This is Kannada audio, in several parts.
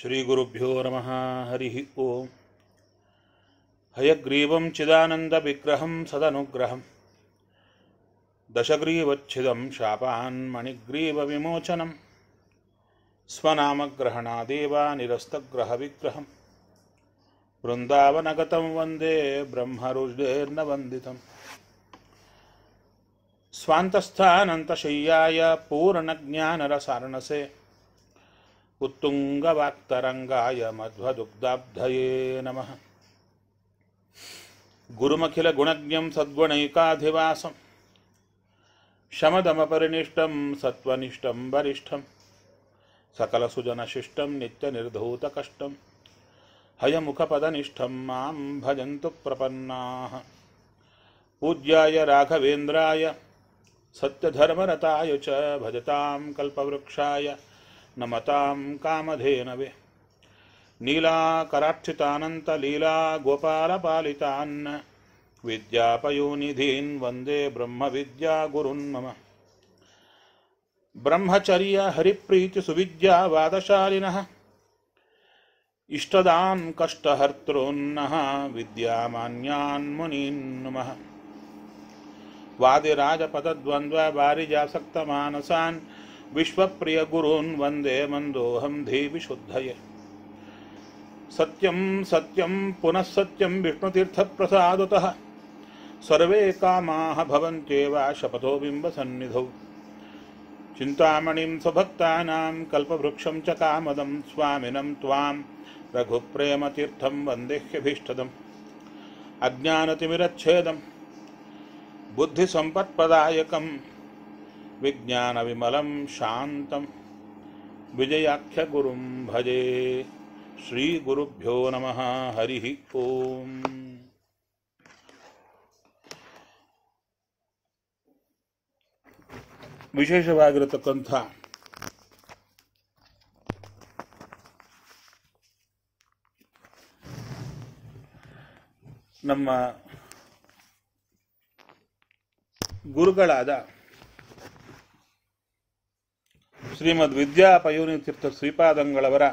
श्रीगुरुभ्यो नमः सदनुग्रह ओम् हयग्रीवं विमोचनम सदनुग्रहं दशग्रीवच्छिदं शापान्मणिग्रीवविमोचनं स्वनामग्रहणादेवानिरस्तग्रहविग्रहं वृन्दावनगतं वन्दे ब्रह्मरुजेर्नवन्दितं पूर्ण ज्ञानरसारणसे उत्तुङ्गवाक्तरङ्गाय मध्वदुग्धाब्धये नमः गुरुमखिलगुणज्ञं सद्गुणैकाधिवासं शमदमपरिनिष्टं सत्त्वनिष्ठं वरिष्ठं सकलसुजनशिष्टं नित्यनिर्धूतकष्टं हयमुखपदनिष्ठं मां भजन्तु प्रपन्नाः पूज्याय राघवेन्द्राय सत्यधर्मरताय च भजतां कल्पवृक्षाय नमतां कामधेनवे नीलाकराक्षितानन्तलीलागोपालपालितान् विद्यापयोनिधीन् वन्दे ब्रह्मविद्या गुरुन् मम ब्रह्मचर्य हरिप्रीतिसुविद्या वादशालिनः इष्टदान् कष्टहर्तॄन्नः विद्यामान्यान् मुनीन् नमः वादिराजपदद्वन्द्वारिजासक्तमानसान् विश्वप्रियगुरून् वन्दे मन्दोऽहं देवी शुद्धये सत्यं सत्यं पुनः सत्यं विष्णुतीर्थप्रसादतः सर्वे कामाः भवन्त्येव शपथो बिम्बसन्निधौ चिन्तामणिं स्वभक्तानां कल्पवृक्षं च कामदं स्वामिनं त्वां रघुप्रेमतीर्थं वन्देह्यभीष्टदम् अज्ञानतिमिरच्छेदं बुद्धिसम्पत्प्रदायकं विज्ञान शात विजयाख्य गुरु भजे श्री हरि ओम विशेष ॐ ವಿಶೇಷವಾಗಿರತಕ್ಕಂಥ ನಮ್ಮ ಗುರುಗಳಾದ ಶ್ರೀಮದ್ ತೀರ್ಥ ಶ್ರೀಪಾದಂಗಳವರ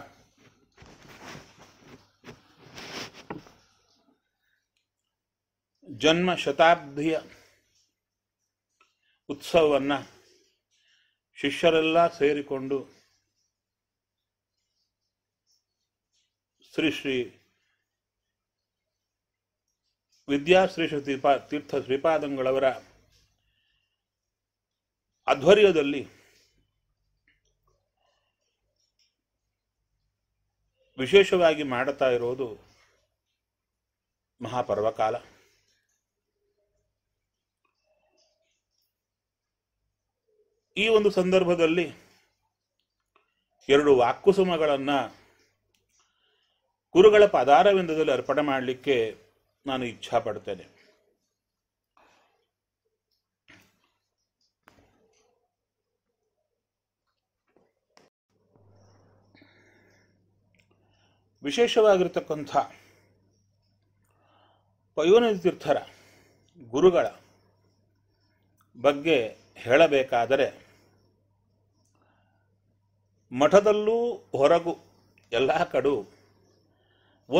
ಜನ್ಮ ಶತಾಬ್ದಿಯ ಉತ್ಸವವನ್ನು ಶಿಷ್ಯರೆಲ್ಲ ಸೇರಿಕೊಂಡು ಶ್ರೀ ಶ್ರೀ ವಿದ್ಯಾಶ್ರೀ ಶ್ರೀಪಾ ತೀರ್ಥ ಶ್ರೀಪಾದಂಗಳವರ ಆಧ್ವರ್ಯದಲ್ಲಿ ವಿಶೇಷವಾಗಿ ಮಾಡುತ್ತಾ ಇರೋದು ಮಹಾಪರ್ವಕಾಲ ಈ ಒಂದು ಸಂದರ್ಭದಲ್ಲಿ ಎರಡು ವಾಕ್ಕುಸುಮಗಳನ್ನು ಗುರುಗಳ ಪದಾರವಿಂದದಲ್ಲಿ ಅರ್ಪಣೆ ಮಾಡಲಿಕ್ಕೆ ನಾನು ಇಚ್ಛಾ ಪಡ್ತೇನೆ ವಿಶೇಷವಾಗಿರ್ತಕ್ಕಂಥ ಪಯೋನಿತೀರ್ಥರ ಗುರುಗಳ ಬಗ್ಗೆ ಹೇಳಬೇಕಾದರೆ ಮಠದಲ್ಲೂ ಹೊರಗು ಎಲ್ಲ ಕಡು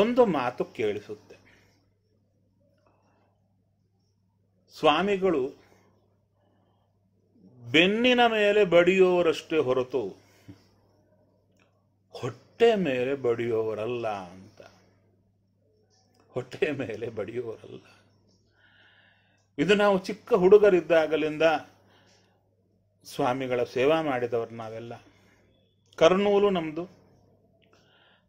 ಒಂದು ಮಾತು ಕೇಳಿಸುತ್ತೆ ಸ್ವಾಮಿಗಳು ಬೆನ್ನಿನ ಮೇಲೆ ಬಡಿಯೋರಷ್ಟೇ ಹೊರತು ಹೊಟ್ಟೆ ಹೊಟ್ಟೆ ಮೇಲೆ ಬಡಿಯೋರಲ್ಲ ಅಂತ ಹೊಟ್ಟೆ ಮೇಲೆ ಬಡಿಯೋರಲ್ಲ ಇದು ನಾವು ಚಿಕ್ಕ ಹುಡುಗರಿದ್ದಾಗಲಿಂದ ಸ್ವಾಮಿಗಳ ಸೇವಾ ಮಾಡಿದವರು ನಾವೆಲ್ಲ ಕರ್ನೂಲು ನಮ್ಮದು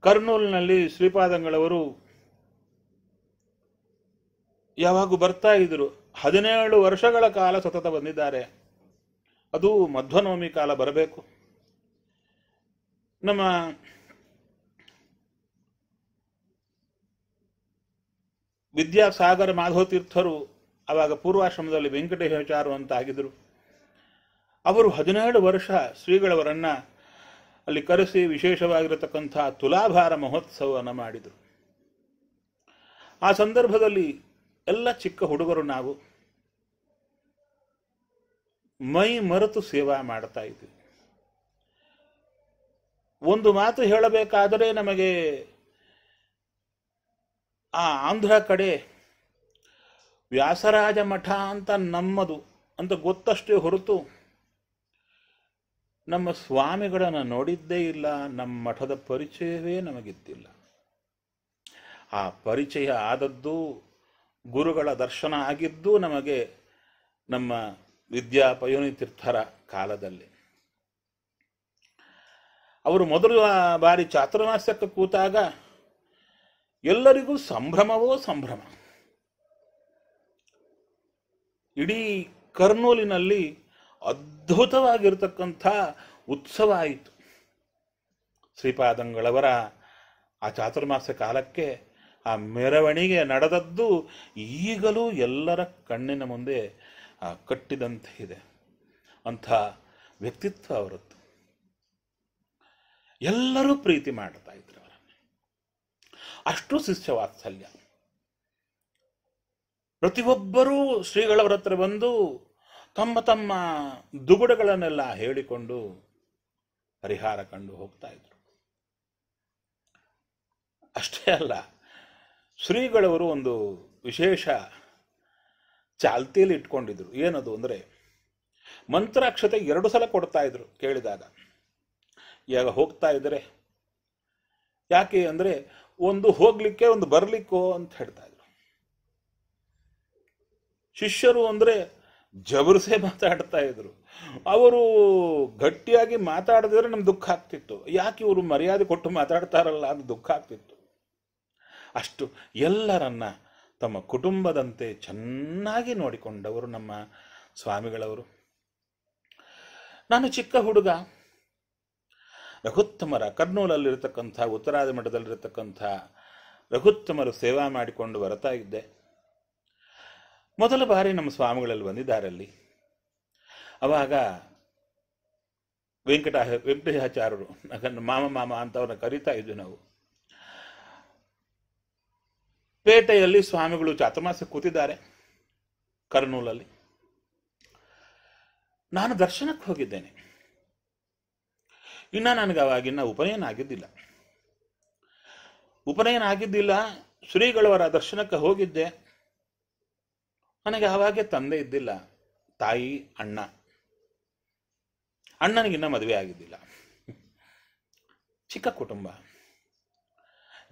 ಕರ್ನೂಲಿನಲ್ಲಿ ಶ್ರೀಪಾದಂಗಳವರು ಯಾವಾಗ ಬರ್ತಾ ಇದ್ರು ಹದಿನೇಳು ವರ್ಷಗಳ ಕಾಲ ಸತತ ಬಂದಿದ್ದಾರೆ ಅದು ಮಧ್ವನವಮಿ ಕಾಲ ಬರಬೇಕು ನಮ್ಮ ವಿದ್ಯಾಸಾಗರ ಮಾಧವತೀರ್ಥರು ಆವಾಗ ಪೂರ್ವಾಶ್ರಮದಲ್ಲಿ ವೆಂಕಟೇಶಾಚಾರು ಅಂತ ಆಗಿದ್ದರು ಅವರು ಹದಿನೇಳು ವರ್ಷ ಶ್ರೀಗಳವರನ್ನ ಅಲ್ಲಿ ಕರೆಸಿ ವಿಶೇಷವಾಗಿರತಕ್ಕಂಥ ತುಲಾಭಾರ ಮಹೋತ್ಸವವನ್ನು ಮಾಡಿದರು ಆ ಸಂದರ್ಭದಲ್ಲಿ ಎಲ್ಲ ಚಿಕ್ಕ ಹುಡುಗರು ನಾವು ಮೈ ಮರತು ಸೇವಾ ಮಾಡ್ತಾ ಇದ್ವಿ ಒಂದು ಮಾತು ಹೇಳಬೇಕಾದರೆ ನಮಗೆ ಆ ಆಂಧ್ರ ಕಡೆ ವ್ಯಾಸರಾಜ ಮಠ ಅಂತ ನಮ್ಮದು ಅಂತ ಗೊತ್ತಷ್ಟೇ ಹೊರತು ನಮ್ಮ ಸ್ವಾಮಿಗಳನ್ನು ನೋಡಿದ್ದೇ ಇಲ್ಲ ನಮ್ಮ ಮಠದ ಪರಿಚಯವೇ ನಮಗಿದ್ದಿಲ್ಲ ಆ ಪರಿಚಯ ಆದದ್ದು ಗುರುಗಳ ದರ್ಶನ ಆಗಿದ್ದು ನಮಗೆ ನಮ್ಮ ವಿದ್ಯಾಪಯೋನಿ ತೀರ್ಥರ ಕಾಲದಲ್ಲಿ ಅವರು ಮೊದಲ ಬಾರಿ ಚಾತುರ್ಮಾಸ್ಯಕ್ಕೆ ಕೂತಾಗ ಎಲ್ಲರಿಗೂ ಸಂಭ್ರಮವೋ ಸಂಭ್ರಮ ಇಡೀ ಕರ್ನೂಲಿನಲ್ಲಿ ಅದ್ಭುತವಾಗಿರತಕ್ಕಂಥ ಉತ್ಸವ ಆಯಿತು ಶ್ರೀಪಾದಂಗಳವರ ಆ ಚಾತುರ್ಮಾಸ ಕಾಲಕ್ಕೆ ಆ ಮೆರವಣಿಗೆ ನಡೆದದ್ದು ಈಗಲೂ ಎಲ್ಲರ ಕಣ್ಣಿನ ಮುಂದೆ ಕಟ್ಟಿದಂತೆ ಇದೆ ಅಂಥ ವ್ಯಕ್ತಿತ್ವ ಅವರದ್ದು ಎಲ್ಲರೂ ಪ್ರೀತಿ ಮಾಡ್ತಾ ಇದ್ರು ಅಷ್ಟು ಶಿಷ್ಯ ವಾತ್ಸಲ್ಯ ಪ್ರತಿಯೊಬ್ಬರೂ ಶ್ರೀಗಳವರ ಹತ್ರ ಬಂದು ತಮ್ಮ ತಮ್ಮ ದುಗುಡಗಳನ್ನೆಲ್ಲ ಹೇಳಿಕೊಂಡು ಪರಿಹಾರ ಕಂಡು ಹೋಗ್ತಾ ಇದ್ರು ಅಷ್ಟೇ ಅಲ್ಲ ಶ್ರೀಗಳವರು ಒಂದು ವಿಶೇಷ ಚಾಲ್ತಿಯಲ್ಲಿ ಇಟ್ಕೊಂಡಿದ್ರು ಏನದು ಅಂದರೆ ಮಂತ್ರಾಕ್ಷತೆ ಎರಡು ಸಲ ಕೊಡ್ತಾ ಇದ್ರು ಕೇಳಿದಾಗ ಈಗ ಹೋಗ್ತಾ ಇದ್ದರೆ ಯಾಕೆ ಅಂದರೆ ಒಂದು ಹೋಗ್ಲಿಕ್ಕೆ ಒಂದು ಬರ್ಲಿಕ್ಕೋ ಅಂತ ಹೇಳ್ತಾ ಇದ್ರು ಶಿಷ್ಯರು ಅಂದ್ರೆ ಜಬರ್ಸೆ ಮಾತಾಡ್ತಾ ಇದ್ರು ಅವರು ಗಟ್ಟಿಯಾಗಿ ಮಾತಾಡದಿದ್ರೆ ನಮ್ಗೆ ದುಃಖ ಆಗ್ತಿತ್ತು ಯಾಕೆ ಇವರು ಮರ್ಯಾದೆ ಕೊಟ್ಟು ಮಾತಾಡ್ತಾರಲ್ಲ ಅಂತ ದುಃಖ ಆಗ್ತಿತ್ತು ಅಷ್ಟು ಎಲ್ಲರನ್ನ ತಮ್ಮ ಕುಟುಂಬದಂತೆ ಚೆನ್ನಾಗಿ ನೋಡಿಕೊಂಡವರು ನಮ್ಮ ಸ್ವಾಮಿಗಳವರು ನಾನು ಚಿಕ್ಕ ಹುಡುಗ ರಘುತ್ತಮರ ಕರ್ನೂಲಲ್ಲಿರತಕ್ಕಂಥ ಉತ್ತರಾದ ಮಠದಲ್ಲಿರತಕ್ಕಂಥ ರಘುತ್ತಮರು ಸೇವಾ ಮಾಡಿಕೊಂಡು ಬರ್ತಾ ಇದ್ದೆ ಮೊದಲ ಬಾರಿ ನಮ್ಮ ಸ್ವಾಮಿಗಳಲ್ಲಿ ಬಂದಿದ್ದಾರಲ್ಲಿ ಅವಾಗ ವೆಂಕಟ ವೆಂಕಟೇಶಾಚಾರ್ಯರು ಮಾಮ ಮಾಮ ಅಂತ ಅವ್ರನ್ನ ಕರಿತಾ ಇದ್ವಿ ನಾವು ಪೇಟೆಯಲ್ಲಿ ಸ್ವಾಮಿಗಳು ಚಾತುರ್ಮಾಸ ಕೂತಿದ್ದಾರೆ ಕರ್ನೂಲಲ್ಲಿ ನಾನು ದರ್ಶನಕ್ಕೆ ಹೋಗಿದ್ದೇನೆ ಇನ್ನು ನನಗೆ ಅವಾಗಿನ್ನ ಉಪನಯನ ಆಗಿದ್ದಿಲ್ಲ ಉಪನಯನ ಆಗಿದ್ದಿಲ್ಲ ಶ್ರೀಗಳವರ ದರ್ಶನಕ್ಕೆ ಹೋಗಿದ್ದೆ ನನಗೆ ಅವಾಗೆ ತಂದೆ ಇದ್ದಿಲ್ಲ ತಾಯಿ ಅಣ್ಣ ಅಣ್ಣನಿಗಿನ್ನ ಮದುವೆ ಆಗಿದ್ದಿಲ್ಲ ಚಿಕ್ಕ ಕುಟುಂಬ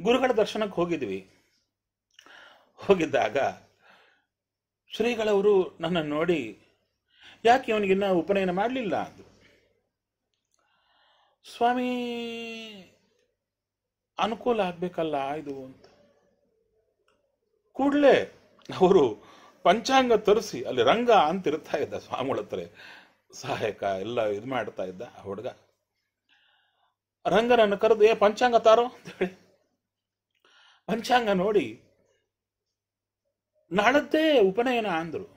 ಗುರುಗಳ ದರ್ಶನಕ್ಕೆ ಹೋಗಿದ್ವಿ ಹೋಗಿದ್ದಾಗ ಶ್ರೀಗಳವರು ನನ್ನನ್ನು ನೋಡಿ ಯಾಕೆ ಇವನಿಗಿನ್ನ ಉಪನಯನ ಮಾಡಲಿಲ್ಲ ಅದು ಸ್ವಾಮಿ ಅನುಕೂಲ ಆಗ್ಬೇಕಲ್ಲ ಇದು ಅಂತ ಕೂಡಲೇ ಅವರು ಪಂಚಾಂಗ ತರಿಸಿ ಅಲ್ಲಿ ರಂಗ ಅಂತ ಇರ್ತಾ ಇದ್ದ ಸ್ವಾಮಿಗಳ ಹತ್ರ ಸಹಾಯಕ ಎಲ್ಲ ಇದು ಮಾಡ್ತಾ ಇದ್ದ ಹುಡುಗ ರಂಗನನ್ನು ಕರೆದು ಏ ಪಂಚಾಂಗ ತಾರೋ ಅಂತ ಹೇಳಿ ಪಂಚಾಂಗ ನೋಡಿ ನಾಳದ್ದೇ ಉಪನಯನ ಅಂದರು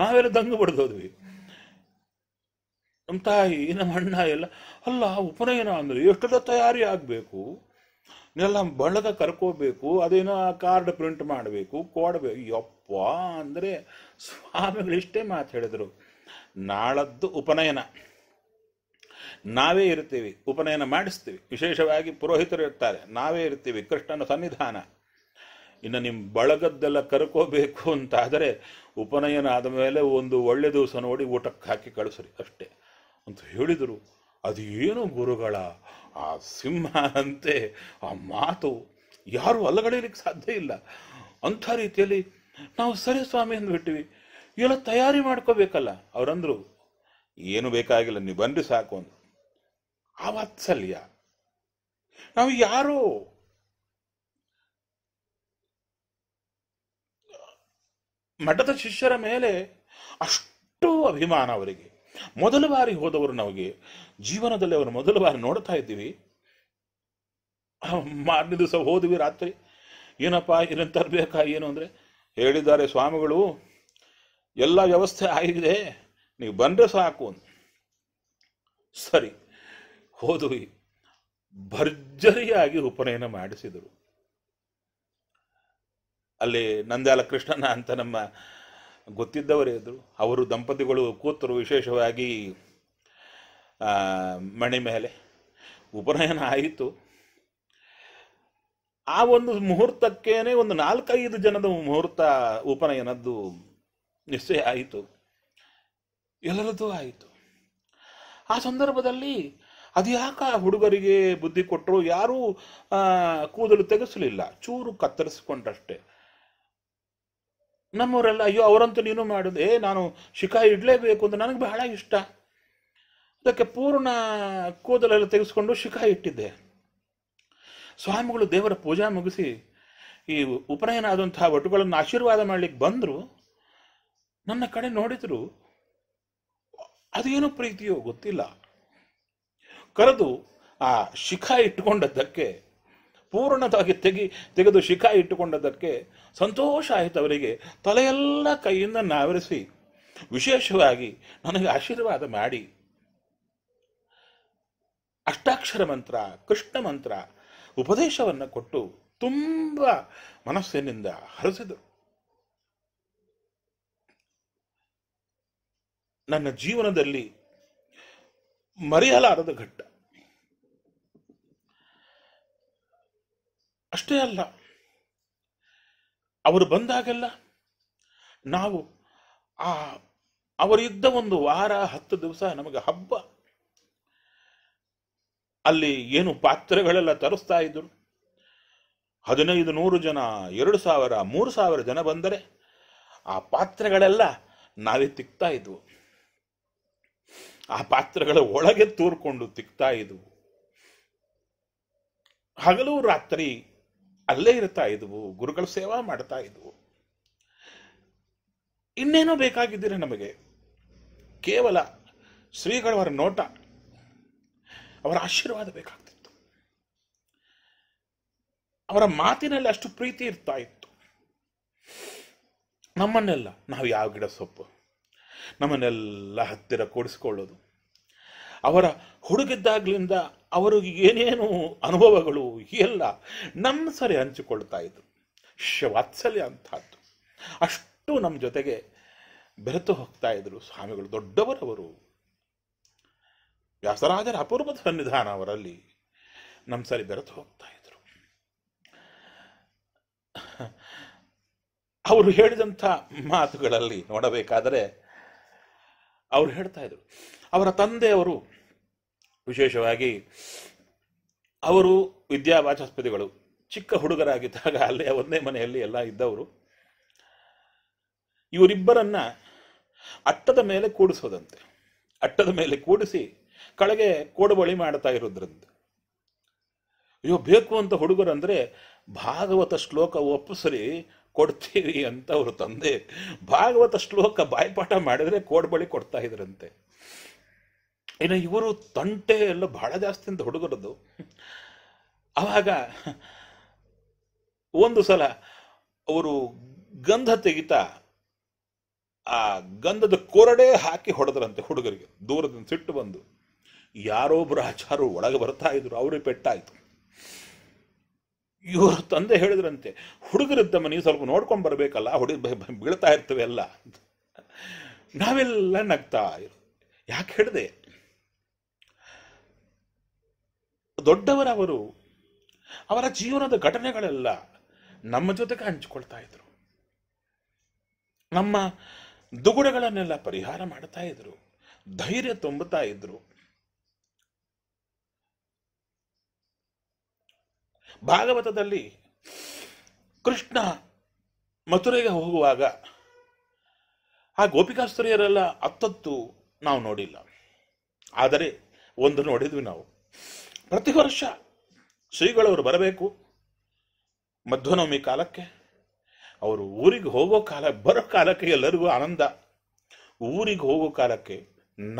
ನಾವೆಲ್ಲ ದಂಗು ಬಡ್ದೋದ್ವಿ ನಮ್ಮ ತಾಯಿ ನಮ್ಮ ಅಣ್ಣ ಎಲ್ಲ ಅಲ್ಲ ಉಪನಯನ ಅಂದರೆ ಎಷ್ಟೆಲ್ಲ ತಯಾರಿ ಆಗಬೇಕು ಎಲ್ಲ ಬಣ್ಣದ ಕರ್ಕೋಬೇಕು ಅದೇನೋ ಕಾರ್ಡ್ ಪ್ರಿಂಟ್ ಮಾಡಬೇಕು ಕೊಡಬೇಕು ಯಪ್ಪ ಅಂದರೆ ಇಷ್ಟೇ ಮಾತು ಹೇಳಿದರು ನಾಳದ್ದು ಉಪನಯನ ನಾವೇ ಇರ್ತೀವಿ ಉಪನಯನ ಮಾಡಿಸ್ತೀವಿ ವಿಶೇಷವಾಗಿ ಪುರೋಹಿತರು ಇರ್ತಾರೆ ನಾವೇ ಇರ್ತೀವಿ ಕೃಷ್ಣನ ಸನ್ನಿಧಾನ ಇನ್ನು ನಿಮ್ಮ ಬಳಗದ್ದೆಲ್ಲ ಕರ್ಕೋಬೇಕು ಅಂತಾದರೆ ಉಪನಯನ ಆದ ಮೇಲೆ ಒಂದು ಒಳ್ಳೆ ದಿವಸ ನೋಡಿ ಊಟಕ್ಕೆ ಹಾಕಿ ಕಳಿಸ್ರಿ ಅಷ್ಟೇ ಅಂತ ಹೇಳಿದರು ಅದು ಏನು ಗುರುಗಳ ಆ ಸಿಂಹ ಅಂತೆ ಆ ಮಾತು ಯಾರು ಅಲಗಡೆಯಲಿಕ್ಕೆ ಸಾಧ್ಯ ಇಲ್ಲ ಅಂಥ ರೀತಿಯಲ್ಲಿ ನಾವು ಸರಿ ಸ್ವಾಮಿ ಅಂದ್ಬಿಟ್ಟಿವಿ ಎಲ್ಲ ತಯಾರಿ ಮಾಡ್ಕೋಬೇಕಲ್ಲ ಅವರಂದ್ರು ಏನು ಬೇಕಾಗಿಲ್ಲ ನೀವು ಬನ್ನಿ ಸಾಕು ಅಂತ ಆ ವಾತ್ಸಲ್ಯ ನಾವು ಯಾರು ಮಠದ ಶಿಷ್ಯರ ಮೇಲೆ ಅಷ್ಟು ಅಭಿಮಾನ ಅವರಿಗೆ ಮೊದಲ ಬಾರಿ ಹೋದವರು ನಮಗೆ ಜೀವನದಲ್ಲಿ ಅವರು ಮೊದಲ ಬಾರಿ ನೋಡ್ತಾ ಇದ್ದೀವಿ ಮಾರನೇ ದಿವಸ ಹೋದ್ವಿ ರಾತ್ರಿ ಏನಪ್ಪ ಇದನ್ನು ತರಬೇಕಾ ಏನು ಅಂದ್ರೆ ಹೇಳಿದ್ದಾರೆ ಸ್ವಾಮಿಗಳು ಎಲ್ಲ ವ್ಯವಸ್ಥೆ ಆಗಿದೆ ನೀವು ಬಂದ್ರೆ ಸಾಕು ಸರಿ ಹೋದ್ವಿ ಭರ್ಜರಿಯಾಗಿ ಉಪನಯನ ಮಾಡಿಸಿದರು ಅಲ್ಲಿ ನಂದ್ಯಾಲ ಕೃಷ್ಣನ ಅಂತ ನಮ್ಮ ಗೊತ್ತಿದ್ದವರೇ ಇದ್ದರು ಅವರು ದಂಪತಿಗಳು ಕೂತರು ವಿಶೇಷವಾಗಿ ಮಣೆ ಮೇಲೆ ಉಪನಯನ ಆಯಿತು ಆ ಒಂದು ಮುಹೂರ್ತಕ್ಕೇನೆ ಒಂದು ನಾಲ್ಕೈದು ಜನದ ಮುಹೂರ್ತ ಉಪನಯನದ್ದು ನಿಶ್ಚಯ ಆಯಿತು ಎಲ್ಲರದ್ದು ಆಯಿತು ಆ ಸಂದರ್ಭದಲ್ಲಿ ಅದು ಯಾಕೆ ಹುಡುಗರಿಗೆ ಬುದ್ಧಿ ಕೊಟ್ಟರು ಯಾರೂ ಕೂದಲು ತೆಗೆಸಲಿಲ್ಲ ಚೂರು ಕತ್ತರಿಸಿಕೊಂಡಷ್ಟೇ ನಮ್ಮವರೆಲ್ಲ ಅಯ್ಯೋ ಅವರಂತೂ ನೀನು ಮಾಡಿದೆ ನಾನು ಶಿಖಾ ಇಡಲೇಬೇಕು ಅಂತ ನನಗೆ ಬಹಳ ಇಷ್ಟ ಅದಕ್ಕೆ ಪೂರ್ಣ ಕೂದಲೆಲ್ಲ ತೆಗೆಸ್ಕೊಂಡು ಶಿಖಾ ಇಟ್ಟಿದ್ದೆ ಸ್ವಾಮಿಗಳು ದೇವರ ಪೂಜಾ ಮುಗಿಸಿ ಈ ಉಪನಯನ ಆದಂತಹ ಒಟ್ಟುಗಳನ್ನು ಆಶೀರ್ವಾದ ಮಾಡ್ಲಿಕ್ಕೆ ಬಂದರು ನನ್ನ ಕಡೆ ನೋಡಿದ್ರು ಅದೇನೋ ಪ್ರೀತಿಯೋ ಗೊತ್ತಿಲ್ಲ ಕರೆದು ಆ ಶಿಖಾ ಇಟ್ಕೊಂಡದ್ದಕ್ಕೆ ಪೂರ್ಣವಾಗಿ ತೆಗಿ ತೆಗೆದು ಶಿಖ ಇಟ್ಟುಕೊಂಡದ್ದಕ್ಕೆ ಸಂತೋಷ ಆಯಿತು ಅವರಿಗೆ ತಲೆಯೆಲ್ಲ ಕೈಯಿಂದ ನಾವರಿಸಿ ವಿಶೇಷವಾಗಿ ನನಗೆ ಆಶೀರ್ವಾದ ಮಾಡಿ ಅಷ್ಟಾಕ್ಷರ ಮಂತ್ರ ಕೃಷ್ಣ ಮಂತ್ರ ಉಪದೇಶವನ್ನು ಕೊಟ್ಟು ತುಂಬ ಮನಸ್ಸಿನಿಂದ ಹರಸಿದರು ನನ್ನ ಜೀವನದಲ್ಲಿ ಮರೆಯಲಾರದ ಘಟ್ಟ ಅಷ್ಟೇ ಅಲ್ಲ ಅವರು ಬಂದಾಗೆಲ್ಲ ನಾವು ಆ ಅವರಿದ್ದ ಒಂದು ವಾರ ಹತ್ತು ದಿವಸ ನಮಗೆ ಹಬ್ಬ ಅಲ್ಲಿ ಏನು ಪಾತ್ರೆಗಳೆಲ್ಲ ತರಿಸ್ತಾ ಇದ್ರು ಹದಿನೈದು ನೂರು ಜನ ಎರಡು ಸಾವಿರ ಮೂರು ಸಾವಿರ ಜನ ಬಂದರೆ ಆ ಪಾತ್ರೆಗಳೆಲ್ಲ ನಾವೇ ತಿಕ್ತಾ ಇದ್ವು ಆ ಪಾತ್ರೆಗಳ ಒಳಗೆ ತೂರ್ಕೊಂಡು ತಿಕ್ತಾ ಇದ್ವು ಹಗಲು ರಾತ್ರಿ ಅಲ್ಲೇ ಇರ್ತಾ ಇದ್ವು ಗುರುಗಳ ಸೇವಾ ಮಾಡ್ತಾ ಇದ್ವು ಇನ್ನೇನೋ ಬೇಕಾಗಿದ್ದೀರ ನಮಗೆ ಕೇವಲ ಶ್ರೀಗಳವರ ನೋಟ ಅವರ ಆಶೀರ್ವಾದ ಬೇಕಾಗ್ತಿತ್ತು ಅವರ ಮಾತಿನಲ್ಲಿ ಅಷ್ಟು ಪ್ರೀತಿ ಇರ್ತಾ ಇತ್ತು ನಮ್ಮನ್ನೆಲ್ಲ ನಾವು ಯಾವ ಗಿಡ ಸೊಪ್ಪು ನಮ್ಮನ್ನೆಲ್ಲ ಹತ್ತಿರ ಕೂಡಿಸ್ಕೊಳ್ಳೋದು ಅವರ ಹುಡುಗಿದ್ದಾಗ್ಲಿಂದ ಅವರು ಏನೇನು ಅನುಭವಗಳು ಎಲ್ಲ ನಮ್ಮ ಸರಿ ಹಂಚಿಕೊಳ್ತಾ ಇದ್ರು ವಾತ್ಸಲ್ಯ ಅಂತಹದ್ದು ಅಷ್ಟು ನಮ್ಮ ಜೊತೆಗೆ ಬೆರೆತು ಹೋಗ್ತಾ ಇದ್ರು ಸ್ವಾಮಿಗಳು ದೊಡ್ಡವರವರು ವ್ಯಾಸರಾಜರ ಅಪೂರ್ವದ ಸನ್ನಿಧಾನ ಅವರಲ್ಲಿ ನಮ್ಮ ಸರಿ ಬೆರೆತು ಹೋಗ್ತಾ ಇದ್ರು ಅವರು ಹೇಳಿದಂಥ ಮಾತುಗಳಲ್ಲಿ ನೋಡಬೇಕಾದರೆ ಅವರು ಹೇಳ್ತಾ ಇದ್ರು ಅವರ ತಂದೆಯವರು ವಿಶೇಷವಾಗಿ ಅವರು ವಿದ್ಯಾವಾಚಸ್ಪತಿಗಳು ಚಿಕ್ಕ ಹುಡುಗರಾಗಿದ್ದಾಗ ಅಲ್ಲೇ ಒಂದೇ ಮನೆಯಲ್ಲಿ ಎಲ್ಲ ಇದ್ದವರು ಇವರಿಬ್ಬರನ್ನ ಅಟ್ಟದ ಮೇಲೆ ಕೂಡಿಸೋದಂತೆ ಅಟ್ಟದ ಮೇಲೆ ಕೂಡಿಸಿ ಕಳೆಗೆ ಕೋಡುಬಳಿ ಮಾಡ್ತಾ ಇರೋದ್ರಂತೆ ಅಯ್ಯೋ ಬೇಕು ಅಂತ ಹುಡುಗರಂದ್ರೆ ಭಾಗವತ ಶ್ಲೋಕ ಒಪ್ಪಿಸ್ರಿ ಕೊಡ್ತೀವಿ ಅಂತ ಅವರು ತಂದೆ ಭಾಗವತ ಶ್ಲೋಕ ಬಾಯ್ಪಾಠ ಮಾಡಿದ್ರೆ ಕೋಡ್ಬಳಿ ಕೊಡ್ತಾ ಇದ್ರಂತೆ ಇನ್ನು ಇವರು ತಂಟೆ ಎಲ್ಲ ಬಹಳ ಜಾಸ್ತಿ ಅಂತ ಹುಡುಗರದ್ದು ಆವಾಗ ಒಂದು ಸಲ ಅವರು ಗಂಧ ತೆಗಿತಾ ಆ ಗಂಧದ ಕೊರಡೆ ಹಾಕಿ ಹೊಡೆದ್ರಂತೆ ಹುಡುಗರಿಗೆ ದೂರದಿಂದ ಸಿಟ್ಟು ಬಂದು ಯಾರೊಬ್ಬರು ಆಚಾರು ಒಳಗೆ ಬರ್ತಾ ಇದ್ರು ಅವರೇ ಪೆಟ್ಟಾಯಿತು ಇವರು ತಂದೆ ಹೇಳಿದ್ರಂತೆ ಹುಡುಗರಿದ್ದ ನೀವು ಸ್ವಲ್ಪ ನೋಡ್ಕೊಂಡು ಬರಬೇಕಲ್ಲ ಹುಡುಗ ಬೀಳ್ತಾ ಇರ್ತವೆ ಎಲ್ಲ ನಾವೆಲ್ಲ ನಗ್ತಾ ಇರು ಯಾಕೆ ಹೇಳಿದೆ ದೊಡ್ಡವರವರು ಅವರ ಜೀವನದ ಘಟನೆಗಳೆಲ್ಲ ನಮ್ಮ ಜೊತೆಗೆ ಹಂಚಿಕೊಳ್ತಾ ಇದ್ರು ನಮ್ಮ ದುಗುಡಗಳನ್ನೆಲ್ಲ ಪರಿಹಾರ ಮಾಡ್ತಾ ಇದ್ರು ಧೈರ್ಯ ತುಂಬುತ್ತಾ ಇದ್ರು ಭಾಗವತದಲ್ಲಿ ಕೃಷ್ಣ ಮಥುರೆಗೆ ಹೋಗುವಾಗ ಆ ಗೋಪಿಕಾಸ್ತುರಿಯರೆಲ್ಲ ಅತ್ತತ್ತು ನಾವು ನೋಡಿಲ್ಲ ಆದರೆ ಒಂದು ನೋಡಿದ್ವಿ ನಾವು ಪ್ರತಿ ವರ್ಷ ಶ್ರೀಗಳವರು ಬರಬೇಕು ಮಧ್ವನವಮಿ ಕಾಲಕ್ಕೆ ಅವರು ಊರಿಗೆ ಹೋಗೋ ಕಾಲ ಬರೋ ಕಾಲಕ್ಕೆ ಎಲ್ಲರಿಗೂ ಆನಂದ ಊರಿಗೆ ಹೋಗೋ ಕಾಲಕ್ಕೆ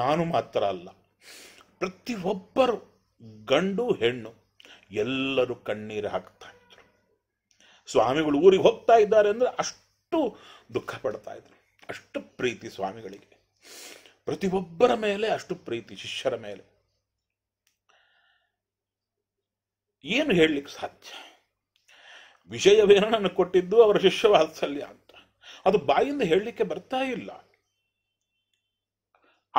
ನಾನು ಮಾತ್ರ ಅಲ್ಲ ಪ್ರತಿಯೊಬ್ಬರು ಗಂಡು ಹೆಣ್ಣು ಎಲ್ಲರೂ ಕಣ್ಣೀರು ಹಾಕ್ತಾ ಇದ್ರು ಸ್ವಾಮಿಗಳು ಊರಿಗೆ ಹೋಗ್ತಾ ಇದ್ದಾರೆ ಅಂದರೆ ಅಷ್ಟು ದುಃಖ ಪಡ್ತಾ ಇದ್ರು ಅಷ್ಟು ಪ್ರೀತಿ ಸ್ವಾಮಿಗಳಿಗೆ ಪ್ರತಿಯೊಬ್ಬರ ಮೇಲೆ ಅಷ್ಟು ಪ್ರೀತಿ ಶಿಷ್ಯರ ಮೇಲೆ ಏನು ಹೇಳಲಿಕ್ಕೆ ಸಾಧ್ಯ ವಿಷಯವೇನೋ ನನಗೆ ಕೊಟ್ಟಿದ್ದು ಅವರ ಶಿಷ್ಯ ವಾತ್ಸಲ್ಯ ಅಂತ ಅದು ಬಾಯಿಂದ ಹೇಳಲಿಕ್ಕೆ ಬರ್ತಾ ಇಲ್ಲ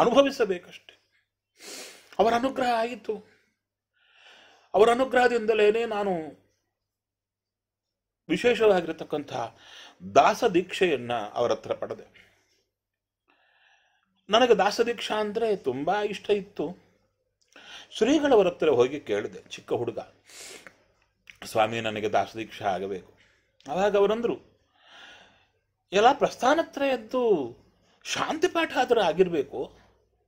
ಅನುಭವಿಸಬೇಕಷ್ಟೆ ಅವರ ಅನುಗ್ರಹ ಆಯಿತು ಅವರ ಅನುಗ್ರಹದಿಂದಲೇ ನಾನು ವಿಶೇಷವಾಗಿರತಕ್ಕಂತಹ ದಾಸ ದೀಕ್ಷೆಯನ್ನು ಅವರ ಹತ್ರ ಪಡೆದೆ ನನಗೆ ದೀಕ್ಷಾ ಅಂದರೆ ತುಂಬ ಇಷ್ಟ ಇತ್ತು ಶ್ರೀಗಳವರ ಹತ್ತಿರ ಹೋಗಿ ಕೇಳಿದೆ ಚಿಕ್ಕ ಹುಡುಗ ಸ್ವಾಮಿ ನನಗೆ ದಾಸದೀಕ್ಷೆ ಆಗಬೇಕು ಅವಾಗ ಅವರಂದರು ಎಲ್ಲ ಪ್ರಸ್ಥಾನತ್ರ ಎದ್ದು ಶಾಂತಿ ಪಾಠ ಆದರೂ ಆಗಿರಬೇಕು